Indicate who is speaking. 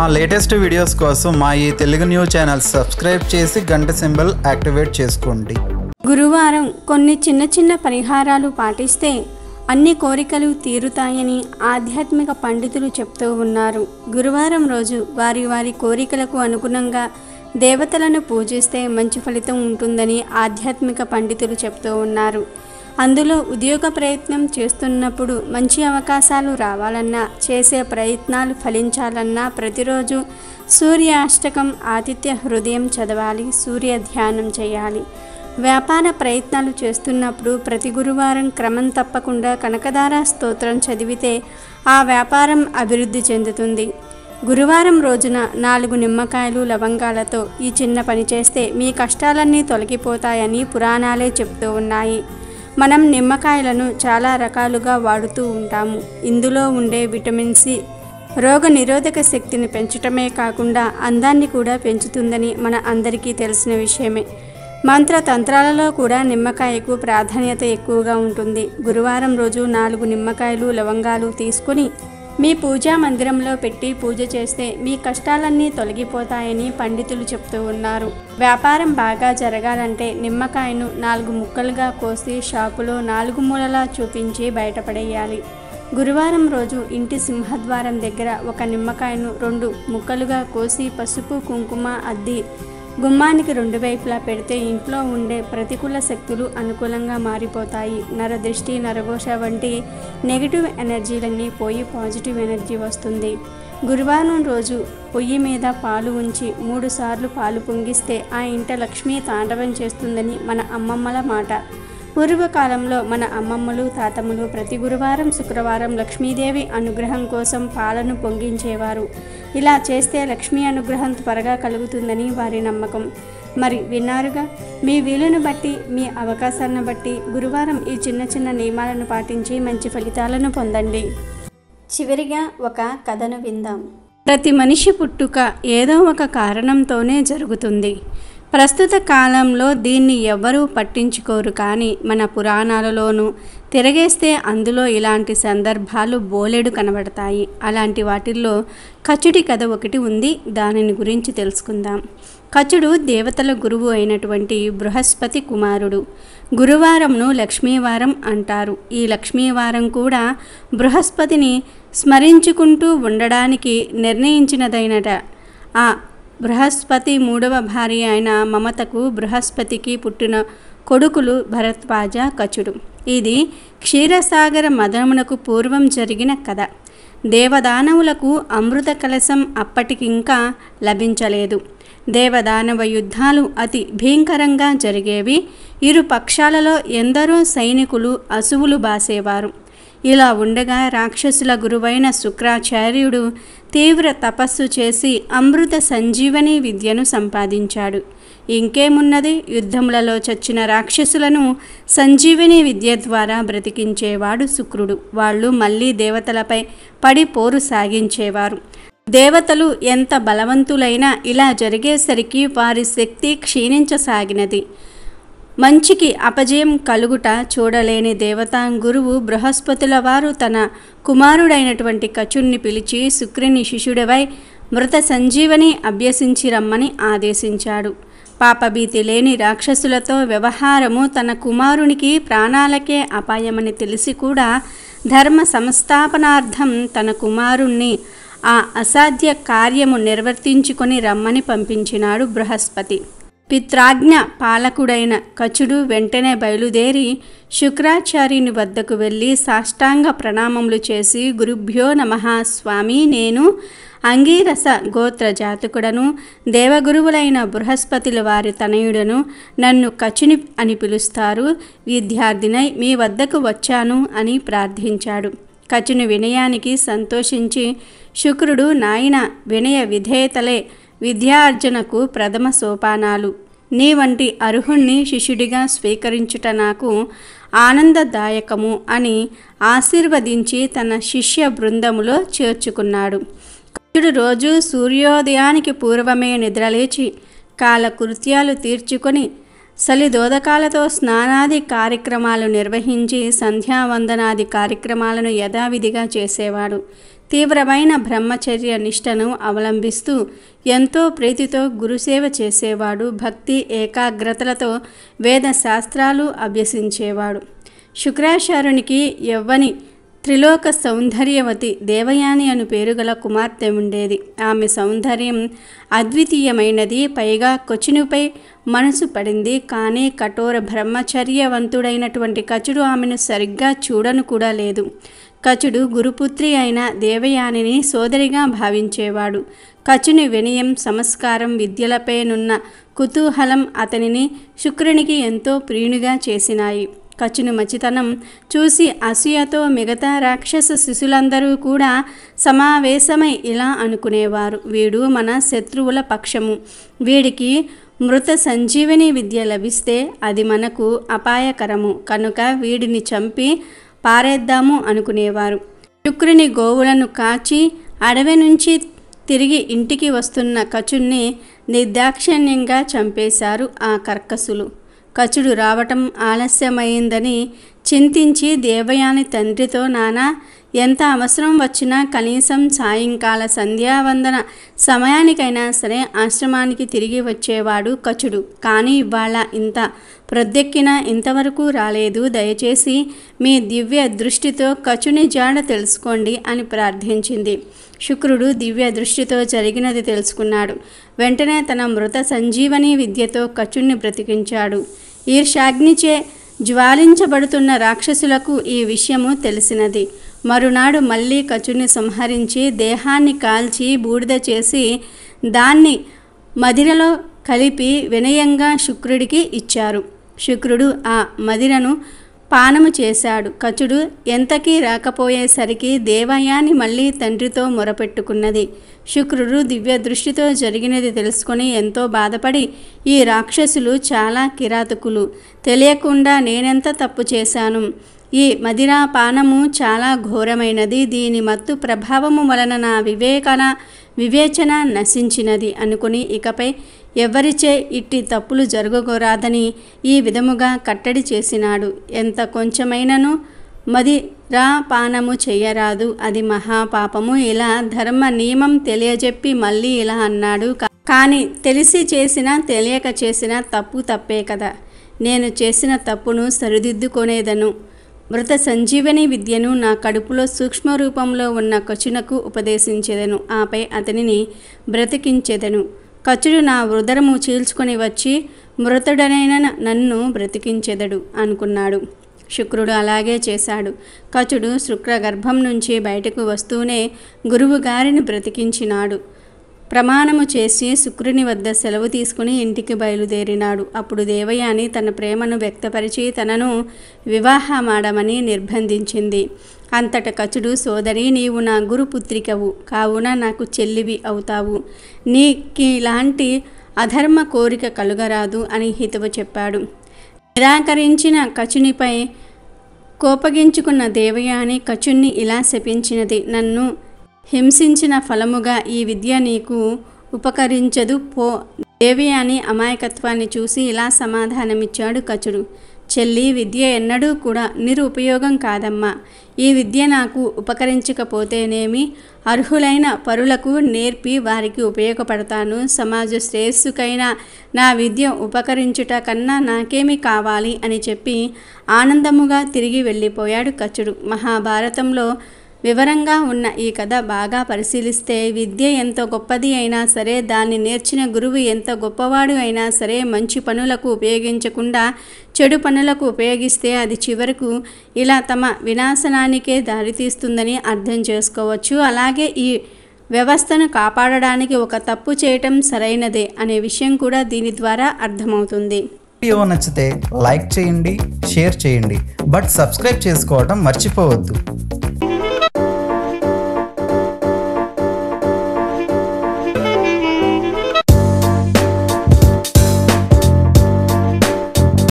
Speaker 1: మా latest videos కోసం మా ఈ తెలుగు న్యూస్ ఛానల్ సబ్స్క్రైబ్ చేసి గంట సింబల్ యాక్టివేట్ చేసుకోండి గురువారం కొన్ని చిన్న చిన్న పరిహారాలు పాటిస్తే అన్ని కోరికలు తీరుతాయని ఆధ్యాత్మిక పండితులు చెప్తూ ఉన్నారు గురువారం రోజు వారి వారి కోరికలకు అనుగుణంగా దేవతలను పూజిస్తే మంచి ఫలితం ఉంటుందని ఆధ్యాత్మిక పండితులు చెప్తూ ఉన్నారు అందులో ఉద్యోగ ప్రయత్నం చేస్తున్నప్పుడు మంచి అవకాశాలు రావాలన్నా చేసే ప్రయత్నాలు ఫలించాలన్నా ప్రతిరోజు సూర్య అష్టకం ఆతిథ్య హృదయం చదవాలి సూర్య ధ్యానం చేయాలి వ్యాపార ప్రయత్నాలు చేస్తున్నప్పుడు ప్రతి గురువారం క్రమం తప్పకుండా కనకదార స్తోత్రం చదివితే ఆ వ్యాపారం అభివృద్ధి చెందుతుంది గురువారం రోజున నాలుగు నిమ్మకాయలు లవంగాలతో ఈ చిన్న పని చేస్తే మీ కష్టాలన్నీ తొలగిపోతాయని పురాణాలే చెప్తూ ఉన్నాయి మనం నిమ్మకాయలను చాలా రకాలుగా వాడుతూ ఉంటాము ఇందులో ఉండే విటమిన్ సి రోగ నిరోధక శక్తిని పెంచటమే కాకుండా అందాన్ని కూడా పెంచుతుందని మన అందరికీ తెలిసిన విషయమే మంత్ర తంత్రాలలో కూడా నిమ్మకాయకు ప్రాధాన్యత ఎక్కువగా ఉంటుంది గురువారం రోజు నాలుగు నిమ్మకాయలు లవంగాలు తీసుకుని మీ పూజా మందిరంలో పెట్టి పూజ చేస్తే మీ కష్టాలన్నీ తొలగిపోతాయని పండితులు చెప్తూ ఉన్నారు వ్యాపారం బాగా జరగాలంటే నిమ్మకాయను నాలుగు ముక్కలుగా కోసి షాపులో నాలుగు మూలలా చూపించి బయటపడేయాలి గురువారం రోజు ఇంటి సింహద్వారం దగ్గర ఒక నిమ్మకాయను రెండు ముక్కలుగా కోసి పసుపు కుంకుమ అద్ది గుమ్మానికి రెండు వైపులా పెడితే ఇంట్లో ఉండే ప్రతికూల శక్తులు అనుకూలంగా మారిపోతాయి నరదృష్టి నరఘోష వంటి నెగిటివ్ ఎనర్జీలన్నీ పోయి పాజిటివ్ ఎనర్జీ వస్తుంది గురువారం రోజు పొయ్యి మీద పాలు ఉంచి మూడుసార్లు పాలు పొంగిస్తే ఆ ఇంట లక్ష్మీ తాండవం చేస్తుందని మన అమ్మమ్మల మాట పూర్వకాలంలో మన అమ్మమ్మలు తాతమ్మలు ప్రతి గురువారం శుక్రవారం లక్ష్మీదేవి అనుగ్రహం కోసం పాలను పొంగించేవారు ఇలా చేస్తే లక్ష్మీ అనుగ్రహం త్వరగా కలుగుతుందని వారి నమ్మకం మరి విన్నారుగా మీ వీలును బట్టి మీ అవకాశాలను బట్టి గురువారం ఈ చిన్న చిన్న నియమాలను పాటించి మంచి ఫలితాలను పొందండి చివరిగా ఒక కథను విందాం ప్రతి మనిషి పుట్టుక ఏదో ఒక కారణంతోనే జరుగుతుంది ప్రస్తుత కాలంలో దీన్ని ఎవ్వరూ పట్టించుకోరు కానీ మన పురాణాలలోనూ తిరగేస్తే అందులో ఇలాంటి సందర్భాలు బోలెడు కనబడతాయి అలాంటి వాటిల్లో కచుడి కథ ఒకటి ఉంది దానిని గురించి తెలుసుకుందాం కచుడు దేవతల గురువు అయినటువంటి బృహస్పతి కుమారుడు గురువారంను లక్ష్మీవారం అంటారు ఈ లక్ష్మీవారం కూడా బృహస్పతిని స్మరించుకుంటూ ఉండడానికి నిర్ణయించినదైనట ఆ బృహస్పతి మూడవ భార్య అయిన మమతకు బృహస్పతికి పుట్టిన కొడుకులు భరత్వాజ కచుడు ఇది క్షీరసాగర మదనమునకు పూర్వం జరిగిన కథ దేవదానవులకు అమృత కలశం అప్పటికింకా లభించలేదు దేవదానవ యుద్ధాలు అతి భీంకరంగా జరిగేవి ఇరు పక్షాలలో ఎందరో సైనికులు అసువులు బాసేవారు ఇలా ఉండగా రాక్షసుల గురువైన శుక్రాచార్యుడు తీవ్ర తపస్సు చేసి అమృత సంజీవని విద్యను సంపాదించాడు ఇంకేమున్నది యుద్ధములలో చచ్చిన రాక్షసులను సంజీవిని విద్య ద్వారా బ్రతికించేవాడు శుక్రుడు వాళ్ళు మళ్ళీ దేవతలపై పడి పోరు సాగించేవారు దేవతలు ఎంత బలవంతులైనా ఇలా జరిగేసరికి వారి శక్తి క్షీణించసాగినది మంచికి అపజయం కలుగుట చూడలేని దేవతా గురువు బృహస్పతుల వారు తన కుమారుడైనటువంటి కచుణ్ణి పిలిచి శుక్రుని శిష్యుడవై మృత సంజీవని అభ్యసించి రమ్మని ఆదేశించాడు పాపభీతి లేని రాక్షసులతో వ్యవహారము తన కుమారునికి ప్రాణాలకే అపాయమని తెలిసి కూడా ధర్మ సంస్థాపనార్థం తన కుమారుణ్ణి ఆ అసాధ్య కార్యము నిర్వర్తించుకొని రమ్మని పంపించినాడు బృహస్పతి పిత్రాజ్ఞ పాలకుడైన కచుడు వెంటనే బయలుదేరి శుక్రాచార్యుని వద్దకు వెళ్ళి సాష్టాంగ ప్రణామములు చేసి గురుభ్యో నమ స్వామి నేను అంగీరస గోత్ర జాతకుడను దేవగురువులైన బృహస్పతుల వారి తనయుడను నన్ను కచుని అని పిలుస్తారు విద్యార్థినై మీ వద్దకు వచ్చాను అని ప్రార్థించాడు కచుని వినయానికి సంతోషించి శుక్రుడు నాయన వినయ విధేయతలే విద్యార్జనకు ప్రథమ సోపానాలు నీ వంటి అర్హుణ్ణి శిష్యుడిగా స్వీకరించుట నాకు ఆనందదాయకము అని ఆశీర్వదించి తన శిష్య బృందములో చేర్చుకున్నాడు కృష్ణుడు రోజు సూర్యోదయానికి పూర్వమే నిద్రలేచి కృత్యాలు తీర్చుకొని సలిదోదకాలతో స్నానాది కార్యక్రమాలు నిర్వహించి సంధ్యావందనాది కార్యక్రమాలను యథావిధిగా చేసేవాడు తీవ్రమైన బ్రహ్మచర్య నిష్టను అవలంబిస్తూ ఎంతో ప్రీతితో గురుసేవ చేసేవాడు భక్తి ఏకాగ్రతలతో వేద శాస్త్రాలు అభ్యసించేవాడు శుక్రాచారునికి ఎవ్వని త్రిలోక సౌందర్యవతి దేవయాని అను పేరుగల కుమార్తె ఉండేది ఆమె సౌందర్యం అద్వితీయమైనది పైగా కొచ్చినుపై మనసు పడింది కానీ కఠోర బ్రహ్మచర్యవంతుడైనటువంటి కచుడు ఆమెను సరిగ్గా చూడను కూడా లేదు కచుడు గురుపుత్రి అయిన దేవయానిని సోదరిగా భావించేవాడు కచుని వినయం సంస్కారం విద్యలపైనున్న కుతూహలం అతనిని శుక్రునికి ఎంతో ప్రియునిగా చేసినాయి కచును మచితనం చూసి అసూయతో మిగతా రాక్షస శిశులందరూ కూడా సమావేశమై ఇలా అనుకునేవారు వీడు మన శత్రువుల పక్షము వీడికి మృత సంజీవిని విద్య లభిస్తే అది మనకు అపాయకరము కనుక వీడిని చంపి పారేద్దాము అనుకునేవారు శుక్రుని గోవులను కాచి అడవి నుంచి తిరిగి ఇంటికి వస్తున్న కచుణ్ణి నిర్దాక్షిణ్యంగా చంపేశారు ఆ కర్కసులు కచుడు రావటం ఆలస్యమైందని చింతించి దేవయాని తండ్రితో నానా ఎంత అవసరం వచ్చినా కనీసం సాయంకాల సంధ్యావందన సమయానికైనా సరే ఆశ్రమానికి తిరిగి వచ్చేవాడు కచుడు కానీ ఇవాళ ఇంత ప్రొద్దెక్కిన ఇంతవరకు రాలేదు దయచేసి మీ దివ్య దృష్టితో కచుని జాడ తెలుసుకోండి అని ప్రార్థించింది శుక్రుడు దివ్య దృష్టితో జరిగినది తెలుసుకున్నాడు వెంటనే తన మృత సంజీవని విద్యతో కచుణ్ణి బ్రతికించాడు ఈర్షాగ్నిచే జ్వాలించబడుతున్న రాక్షసులకు ఈ విషయము తెలిసినది మరునాడు మళ్ళీ కచుని సంహరించి దేహాన్ని కాల్చి బూడిద చేసి దాన్ని మదిరలో కలిపి వినయంగా శుక్రుడికి ఇచ్చారు శుక్రుడు ఆ మదిరను పానము చేశాడు కచుడు ఎంతకీ రాకపోయేసరికి దేవయాని మళ్ళీ తండ్రితో మొరపెట్టుకున్నది శుక్రుడు దివ్య దృష్టితో జరిగినది తెలుసుకుని ఎంతో బాధపడి ఈ రాక్షసులు చాలా కిరాతకులు తెలియకుండా నేనెంత తప్పు చేశాను ఈ మదిరాపానము చాలా ఘోరమైనది దీని మత్తు ప్రభావము వలన నా వివేకన వివేచన నశించినది అనుకుని ఇకపై ఎవరిచే ఇట్టి తప్పులు జరగకూరాదని ఈ విధముగా కట్టడి చేసినాడు ఎంత కొంచెమైనను మదిరాపానము చేయరాదు అది మహాపాపము ఇలా ధర్మ నియమం తెలియజెప్పి మళ్ళీ ఇలా అన్నాడు కానీ తెలిసి చేసినా తెలియక చేసిన తప్పు తప్పే కదా నేను చేసిన తప్పును సరిదిద్దుకునేదను మృత సంజీవని విద్యను నా కడుపులో సూక్ష్మ రూపంలో ఉన్న కచునకు ఉపదేశించేదను ఆపై అతనిని బ్రతికించేదను కచుడు నా వృధరము చీల్చుకొని వచ్చి మృతుడనైన నన్ను బ్రతికించెదడు అనుకున్నాడు శుక్రుడు అలాగే చేశాడు కచుడు శుక్ర గర్భం నుంచి బయటకు వస్తూనే గురువుగారిని బ్రతికించినాడు ప్రమాణము చేసి శుక్రుని వద్ద సెలవు తీసుకుని ఇంటికి బయలుదేరినాడు అప్పుడు దేవయాని తన ప్రేమను వ్యక్తపరిచి తనను వివాహమాడమని నిర్బంధించింది అంతట కచుడు సోదరి నీవు నా గురుపుత్రికవు కావున నాకు చెల్లివి అవుతావు నీకి ఇలాంటి అధర్మ కోరిక కలుగరాదు అని హితవు చెప్పాడు నిరాకరించిన కచునిపై కోపగించుకున్న దేవయాని కచుణ్ణి ఇలా శపించినది నన్ను హింసించిన ఫలముగా ఈ విద్య నీకు ఉపకరించదు పో దేవి అని అమాయకత్వాన్ని చూసి ఇలా సమాధానమిచ్చాడు కచుడు చెల్లి విద్య ఎన్నడూ కూడా నిరుపయోగం కాదమ్మా ఈ విద్య నాకు ఉపకరించకపోతేనేమి అర్హులైన పరులకు నేర్పి వారికి ఉపయోగపడతాను సమాజ శ్రేయస్సుకైనా నా విద్య ఉపకరించుట కన్నా నాకేమి కావాలి అని చెప్పి ఆనందముగా తిరిగి వెళ్ళిపోయాడు కచుడు మహాభారతంలో వివరంగా ఉన్న ఈ కథ బాగా పరిశీలిస్తే విద్య ఎంత గొప్పది అయినా సరే దాన్ని నేర్చిన గురువు ఎంత గొప్పవాడు అయినా సరే మంచి పనులకు ఉపయోగించకుండా చెడు పనులకు ఉపయోగిస్తే అది చివరకు ఇలా తమ వినాశనానికే దారితీస్తుందని అర్థం చేసుకోవచ్చు అలాగే ఈ వ్యవస్థను కాపాడడానికి ఒక తప్పు చేయటం సరైనదే అనే విషయం కూడా దీని ద్వారా అర్థమవుతుంది వీడియో నచ్చితే లైక్ చేయండి షేర్ చేయండి బట్ సబ్స్క్రైబ్ చేసుకోవడం మర్చిపోవద్దు